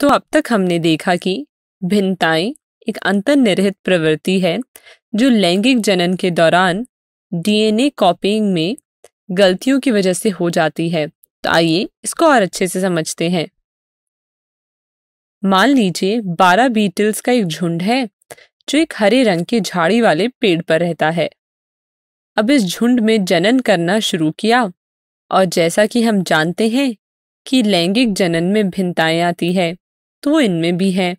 तो अब तक हमने देखा कि भिन्नताएं एक अंतर्निहित प्रवृत्ति है जो लैंगिक जनन के दौरान डीएनए कॉपिंग में गलतियों की वजह से हो जाती है तो आइए इसको और अच्छे से समझते हैं मान लीजिए बारह बीटल्स का एक झुंड है जो एक हरे रंग के झाड़ी वाले पेड़ पर रहता है अब इस झुंड में जनन करना शुरू किया और जैसा कि हम जानते हैं कि लैंगिक जनन में भिन्नताएं आती है तो इनमें भी है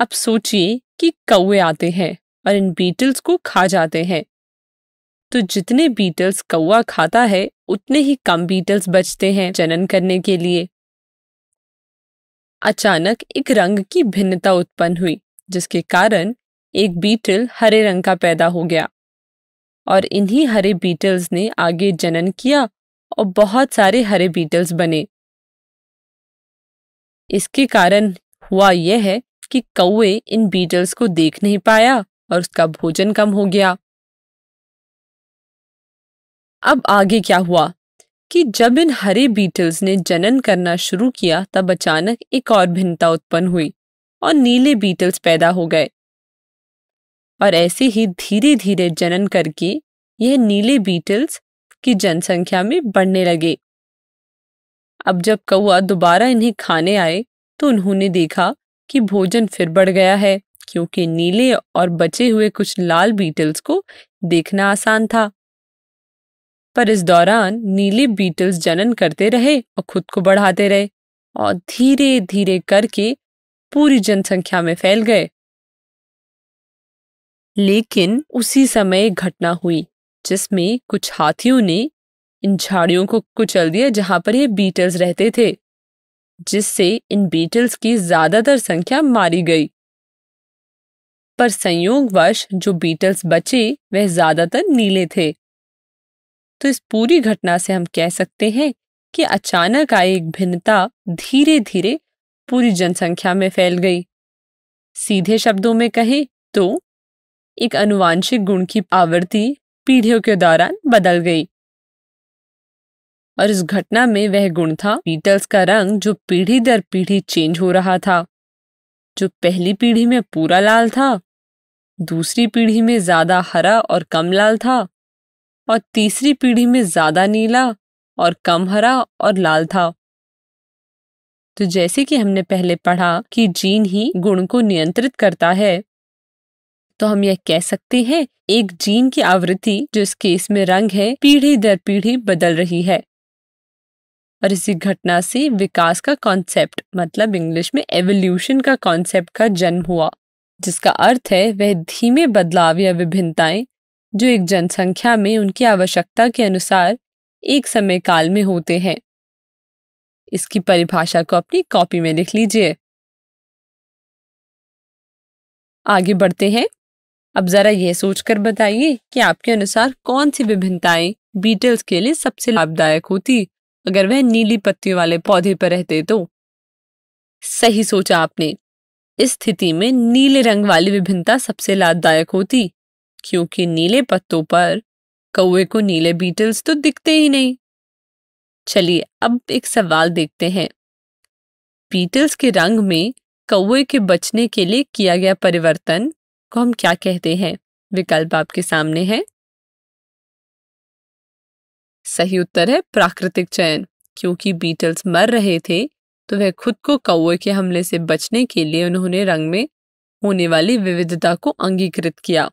अब सोचिए कि कौए आते हैं और इन बीटल्स को खा जाते हैं तो जितने बीटल्स कौआ खाता है उतने ही कम बीटल्स बचते हैं जनन करने के लिए अचानक एक रंग की भिन्नता उत्पन्न हुई जिसके कारण एक बीटल हरे रंग का पैदा हो गया और इन्हीं हरे बीटल्स ने आगे जनन किया और बहुत सारे हरे बीटल्स बने इसके कारण हुआ यह है कि कौए इन बीटल्स को देख नहीं पाया और उसका भोजन कम हो गया अब आगे क्या हुआ कि जब इन हरे बीटल्स ने जनन करना शुरू किया तब अचानक एक और भिन्नता उत्पन्न हुई और नीले बीटल्स पैदा हो गए और ऐसे ही धीरे धीरे जनन करके यह नीले बीटल्स की जनसंख्या में बढ़ने लगे अब जब कौआ दोबारा इन्हें खाने आए तो उन्होंने देखा कि भोजन फिर बढ़ गया है क्योंकि नीले और बचे हुए कुछ लाल बीटल्स को देखना आसान था पर इस दौरान नीले बीटल्स जनन करते रहे और खुद को बढ़ाते रहे और धीरे धीरे करके पूरी जनसंख्या में फैल गए लेकिन उसी समय घटना हुई जिसमें कुछ हाथियों ने इन झाड़ियों को कुचल दिया जहां पर ये बीटल्स रहते थे जिससे इन बीटल्स की ज्यादातर संख्या मारी गई पर संयोगवश जो बीटल्स बचे वह ज्यादातर नीले थे तो इस पूरी घटना से हम कह सकते हैं कि अचानक आई एक भिन्नता धीरे धीरे पूरी जनसंख्या में फैल गई सीधे शब्दों में कहें तो एक अनुवांशिक गुण की आवृत्ति पीढ़ियों के दौरान बदल गई और इस घटना में वह गुण था बीटल्स का रंग जो पीढ़ी दर पीढ़ी चेंज हो रहा था जो पहली पीढ़ी में पूरा लाल था दूसरी पीढ़ी में ज्यादा हरा और कम लाल था और तीसरी पीढ़ी में ज्यादा नीला और कम हरा और लाल था तो जैसे कि हमने पहले पढ़ा कि जीन ही गुण को नियंत्रित करता है तो हम यह कह सकते हैं एक जीन की आवृत्ति जो इस केस में रंग है पीढ़ी दर पीढ़ी बदल रही है और इसी घटना से विकास का कॉन्सेप्ट मतलब इंग्लिश में एवोल्यूशन का कॉन्सेप्ट का जन्म हुआ जिसका अर्थ है वह धीमे बदलाव या विभिन्नताएं जो एक जनसंख्या में उनकी आवश्यकता के अनुसार एक समय काल में होते हैं इसकी परिभाषा को अपनी कॉपी में लिख लीजिए आगे बढ़ते हैं अब जरा यह सोचकर बताइए कि आपके अनुसार कौन सी विभिन्नताएं बीटल्स के लिए सबसे लाभदायक होती अगर वह नीली पत्तियों वाले पौधे पर रहते तो सही सोचा आपने इस स्थिति में नीले रंग वाली विभिन्नता सबसे लाभदायक होती क्योंकि नीले पत्तों पर कौए को नीले बीटल्स तो दिखते ही नहीं चलिए अब एक सवाल देखते हैं बीटल्स के रंग में कौए के बचने के लिए किया गया परिवर्तन को हम क्या कहते हैं विकल्प आपके सामने है सही उत्तर है प्राकृतिक चयन क्योंकि बीटल्स मर रहे थे तो वह खुद को कौए के हमले से बचने के लिए उन्होंने रंग में होने वाली विविधता को अंगीकृत किया